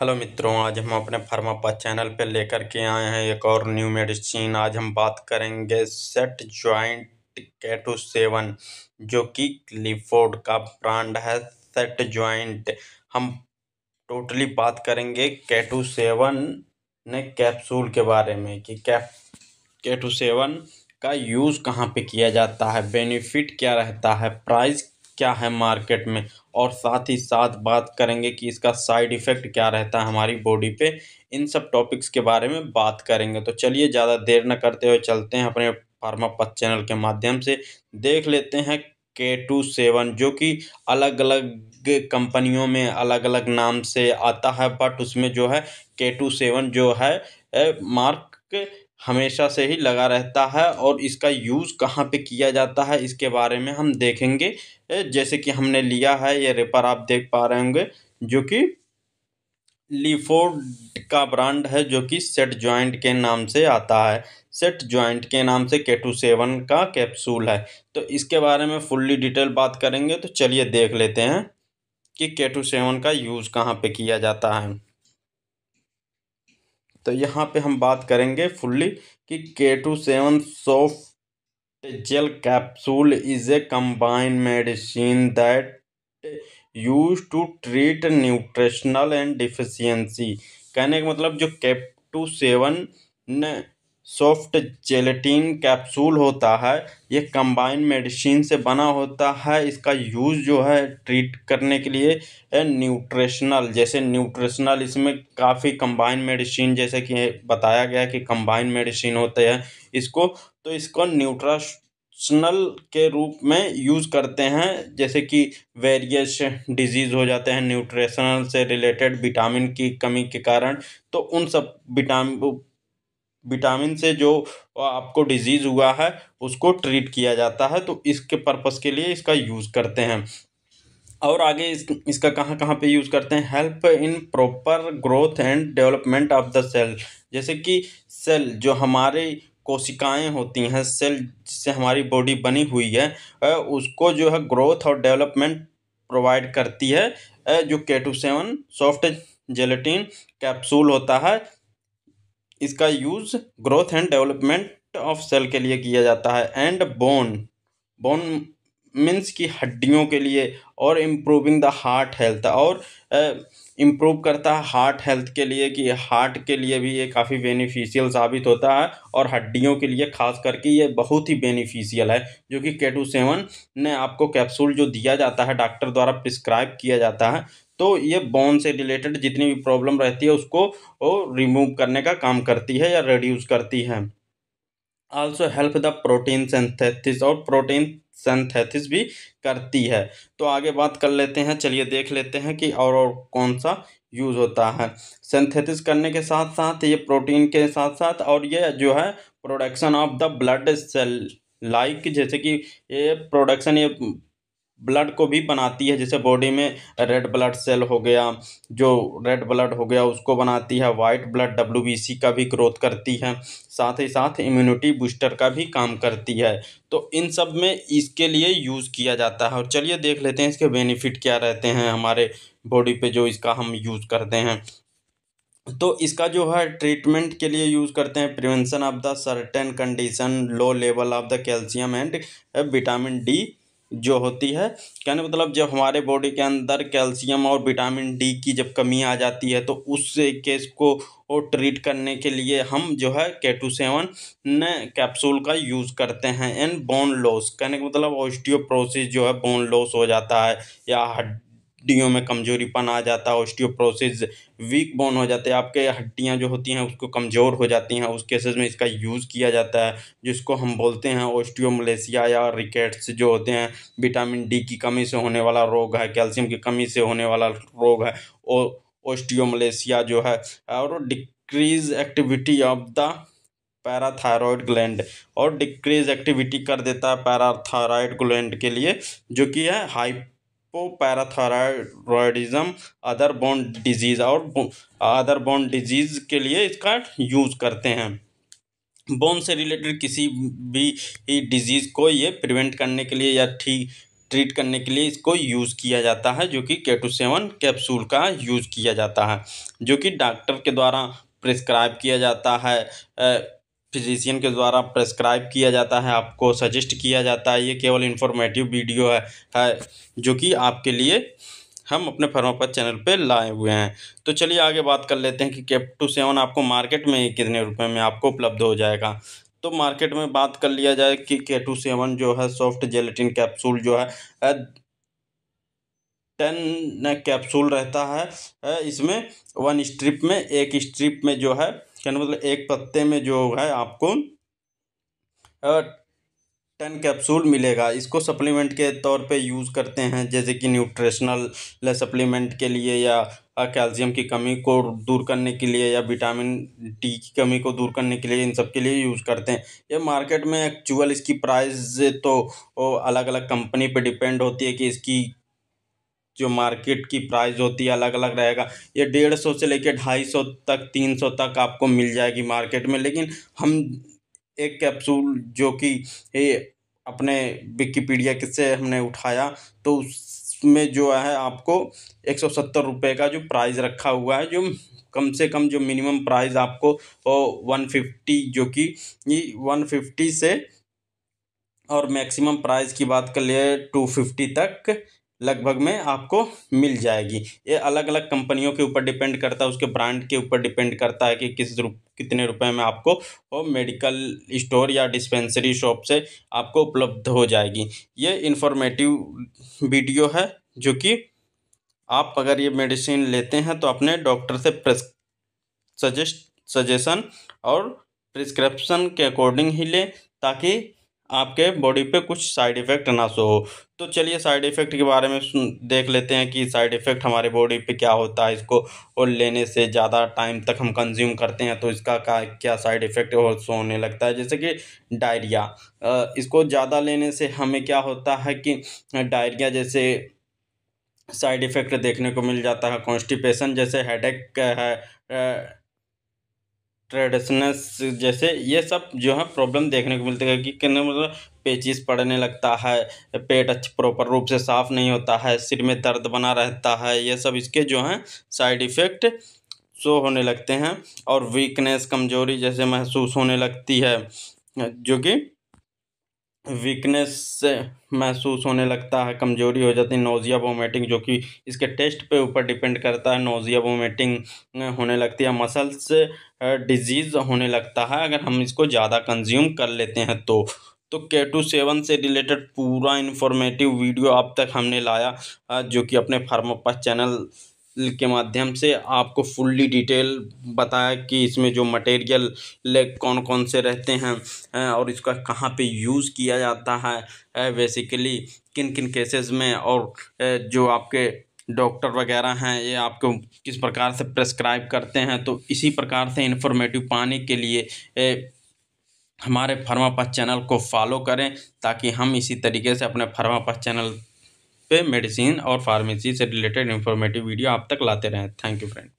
hello मित्रों आज हम अपने फार्मापा चैनल पर लेकर के आए हैं एक और न्यू मेडिसिन आज हम बात करेंगे सेट जॉइंट कैटू सेवन जो कि क्लिफोर्ड का ब्रांड है सेट जॉइंट हम टोटली बात करेंगे कैटू सेवन ने कैप्सूल के बारे में कि कैप कैटू सेवन का यूज़ कहाँ पे किया जाता है बेनिफिट क्या रहता है प्राइस क्या है मार्केट में और साथ ही साथ बात करेंगे कि इसका साइड इफ़ेक्ट क्या रहता है हमारी बॉडी पे इन सब टॉपिक्स के बारे में बात करेंगे तो चलिए ज़्यादा देर न करते हुए चलते हैं अपने फार्मापथ चैनल के माध्यम से देख लेते हैं के टू सेवन जो कि अलग अलग कंपनियों में अलग अलग नाम से आता है बट उसमें जो है के टू सेवन जो है मार्क हमेशा से ही लगा रहता है और इसका यूज़ कहाँ पे किया जाता है इसके बारे में हम देखेंगे जैसे कि हमने लिया है ये रेपर आप देख पा रहे होंगे जो कि लीफोर्ड का ब्रांड है जो कि सेट जॉइंट के नाम से आता है सेट जॉइंट के नाम से के टू सेवन का कैप्सूल है तो इसके बारे में फुल्ली डिटेल बात करेंगे तो चलिए देख लेते हैं कि के टू सेवन का यूज़ कहाँ पे किया जाता है तो यहाँ पे हम बात करेंगे फुल्ली कि K two seven soft gel capsule is a combine medicine that use to treat nutritional and deficiency कहने का मतलब जो K two seven soft gelatin capsule होता है ये कंबाइन मेडिसिन से बना होता है इसका यूज़ जो है ट्रीट करने के लिए न्यूट्रेशनल जैसे न्यूट्रिशनल इसमें काफ़ी कंबाइन मेडिसिन जैसे कि बताया गया कि कंबाइन मेडिसिन होते हैं इसको तो इसको न्यूट्रश के रूप में यूज़ करते हैं जैसे कि वेरियस डिजीज़ हो जाते हैं न्यूट्रिशनल से रिलेटेड विटामिन की कमी के कारण तो उन सब विटाम विटामिन से जो आपको डिजीज़ हुआ है उसको ट्रीट किया जाता है तो इसके पर्पस के लिए इसका यूज़ करते हैं और आगे इस, इसका कहाँ कहाँ पे यूज़ करते हैं help in proper growth and development of the cell जैसे कि सेल जो हमारे कोशिकाएं होती हैं सेल जिससे हमारी बॉडी बनी हुई है उसको जो है ग्रोथ और डेवलपमेंट प्रोवाइड करती है जो K two seven soft gelatin capsule होता है इसका use growth and development of cell के लिए किया जाता है एंड बोन बोन मीन्स की हड्डियों के लिए और इम्प्रूविंग द हार्ट हेल्थ और इम्प्रूव करता है हार्ट हेल्थ के लिए कि हार्ट के लिए भी ये काफ़ी बेनिफिशियल साबित होता है और हड्डियों के लिए खास करके ये बहुत ही बेनिफिशियल है जो कि के टू सेवन ने आपको कैप्सूल जो दिया जाता है डॉक्टर द्वारा प्रिस्क्राइब किया जाता है तो ये बोन से रिलेटेड जितनी भी प्रॉब्लम रहती है उसको वो रिमूव करने का काम करती है या रिड्यूस करती है also help the protein synthesis और प्रोटीन सेंथेथिस भी करती है तो आगे बात कर लेते हैं चलिए देख लेते हैं कि और, और कौन सा यूज़ होता है सेंथेथिस करने के साथ साथ ये प्रोटीन के साथ साथ और ये जो है production of the blood cell like जैसे कि ये प्रोडक्शन ये ब्लड को भी बनाती है जैसे बॉडी में रेड ब्लड सेल हो गया जो रेड ब्लड हो गया उसको बनाती है वाइट ब्लड डब्ल्यू का भी ग्रोथ करती है साथ ही साथ इम्यूनिटी बूस्टर का भी काम करती है तो इन सब में इसके लिए यूज़ किया जाता है और चलिए देख लेते हैं इसके बेनिफिट क्या रहते हैं हमारे बॉडी पे जो इसका हम यूज़ करते हैं तो इसका जो है ट्रीटमेंट के लिए यूज़ करते हैं prevention of the certain condition low level of the calcium and vitamin D जो होती है कहने का मतलब जब हमारे बॉडी के अंदर कैल्शियम और विटामिन डी की जब कमी आ जाती है तो उस केस को और ट्रीट करने के लिए हम जो है के टू सेवन ने कैप्सूल का यूज़ करते हैं एंड बोन लॉस कहने का मतलब ऑस्टियोप्रोसिस जो है बोन लॉस हो जाता है या हड हड्डियों में कमजोरीपन आ जाता है ऑस्टियोप्रोसिस वीक बोन हो जाते हैं आपके हड्डियाँ जो होती हैं उसको कमज़ोर हो जाती हैं उस केसेस में इसका यूज़ किया जाता है जिसको हम बोलते हैं ऑस्टियोमलेसिया या रिकेट्स जो होते हैं विटामिन डी की कमी से होने वाला रोग है कैल्शियम की कमी से होने वाला रोग है और ऑस्टियोमलेसिया जो है और decrease activity of the parathyroid gland और डिक्रीज एक्टिविटी कर देता है पैराथायरॉयड ग्लैंड के लिए जो कि है high hypoparathyroidism other bone disease और अदर बोन डिजीज़ के लिए इसका यूज़ करते हैं बोन से रिलेटेड किसी भी डिजीज़ को ये प्रिवेंट करने के लिए या ठीक ट्रीट करने के लिए इसको यूज़ किया जाता है जो कि के टू सेवन कैप्सूल का यूज़ किया जाता है जो कि डॉक्टर के द्वारा प्रिस्क्राइब किया जाता है फिजिशियन के द्वारा प्रेस्क्राइब किया जाता है आपको सजेस्ट किया जाता है ये केवल इन्फॉर्मेटिव वीडियो है, है जो कि आपके लिए हम अपने फर्मापत चैनल पे लाए हुए हैं तो चलिए आगे बात कर लेते हैं कि केप टू सेवन आपको मार्केट में कितने रुपए में आपको उपलब्ध हो जाएगा तो मार्केट में बात कर लिया जाए कि के टू सेवन जो है सॉफ्ट जेलेटिन कैप्सूल जो है टेन कैप्सूल रहता है इसमें वन स्ट्रिप में एक स्ट्रिप में जो है ना मतलब एक पत्ते में जो है आपको टेन कैप्सूल मिलेगा इसको सप्लीमेंट के तौर पे यूज़ करते हैं जैसे कि न्यूट्रिशनल सप्लीमेंट के लिए या कैल्शियम की कमी को दूर करने के लिए या विटामिन डी की कमी को दूर करने के लिए इन सब के लिए यूज़ करते हैं ये मार्केट में एक्चुअल इसकी प्राइस तो अलग अलग कंपनी पे डिपेंड होती है कि इसकी जो मार्केट की प्राइस होती है अलग अलग रहेगा ये डेढ़ सौ से लेके ढाई सौ तक तीन सौ तक आपको मिल जाएगी मार्केट में लेकिन हम एक कैप्सूल जो कि ये अपने विकीपीडिया से हमने उठाया तो उसमें जो है आपको एक सौ सत्तर रुपये का जो प्राइस रखा हुआ है जो कम से कम जो मिनिमम प्राइस आपको वन फिफ्टी जो कि वन फिफ्टी से और मैक्सिमम प्राइस की बात कर लिए टू फिफ्टी तक लगभग में आपको मिल जाएगी ये अलग अलग कंपनियों के ऊपर डिपेंड करता है उसके ब्रांड के ऊपर डिपेंड करता है कि किस रूप कितने रुपए में आपको वो मेडिकल स्टोर या डिस्पेंसरी शॉप से आपको उपलब्ध हो जाएगी ये इन्फॉर्मेटिव वीडियो है जो कि आप अगर ये मेडिसिन लेते हैं तो अपने डॉक्टर से प्रेस सजेस्ट सजेशन और प्रिस्क्रिप्शन के अकॉर्डिंग ही लें ताकि आपके बॉडी पे कुछ साइड इफ़ेक्ट ना सो हो तो चलिए साइड इफ़ेक्ट के बारे में देख लेते हैं कि साइड इफ़ेक्ट हमारे बॉडी पे क्या होता है इसको और लेने से ज़्यादा टाइम तक हम कंज्यूम करते हैं तो इसका क्या क्या साइड इफ़ेक्ट और होने लगता है जैसे कि डायरिया इसको ज़्यादा लेने से हमें क्या होता है कि डायरिया जैसे साइड इफ़ेक्ट देखने को मिल जाता है कॉन्स्टिपेशन जैसे हेडेक है ट्रेडिशनस जैसे ये सब जो है प्रॉब्लम देखने को मिलती है कि कितने मतलब पेचिस पड़ने लगता है पेट अच्छे प्रॉपर रूप से साफ नहीं होता है सिर में दर्द बना रहता है ये सब इसके जो हैं साइड इफ़ेक्ट शो होने लगते हैं और वीकनेस कमज़ोरी जैसे महसूस होने लगती है जो कि वीकनेस महसूस होने लगता है कमज़ोरी हो जाती है नोज़िया वोमिटिंग जो कि इसके टेस्ट पे ऊपर डिपेंड करता है नोज़िया वोमिटिंग होने लगती है मसल्स डिजीज़ होने लगता है अगर हम इसको ज़्यादा कंज्यूम कर लेते हैं तो तो के टू सेवन से रिलेटेड पूरा इन्फॉर्मेटिव वीडियो अब तक हमने लाया जो कि अपने फार्मोपा चैनल के माध्यम से आपको फुल्ली डिटेल बताया कि इसमें जो मटेरियल कौन कौन से रहते हैं और इसका कहाँ पे यूज़ किया जाता है बेसिकली किन किन केसेस में और जो आपके डॉक्टर वगैरह हैं ये आपको किस प्रकार से प्रेस्क्राइब करते हैं तो इसी प्रकार से इन्फॉर्मेटिव पाने के लिए ए, हमारे फर्मापथ चैनल को फॉलो करें ताकि हम इसी तरीके से अपने फर्मापथ चैनल पे मेडिसिन और फार्मेसी से रिलेटेड इन्फॉर्मेटिव वीडियो आप तक लाते रहें थैंक यू फ्रेंड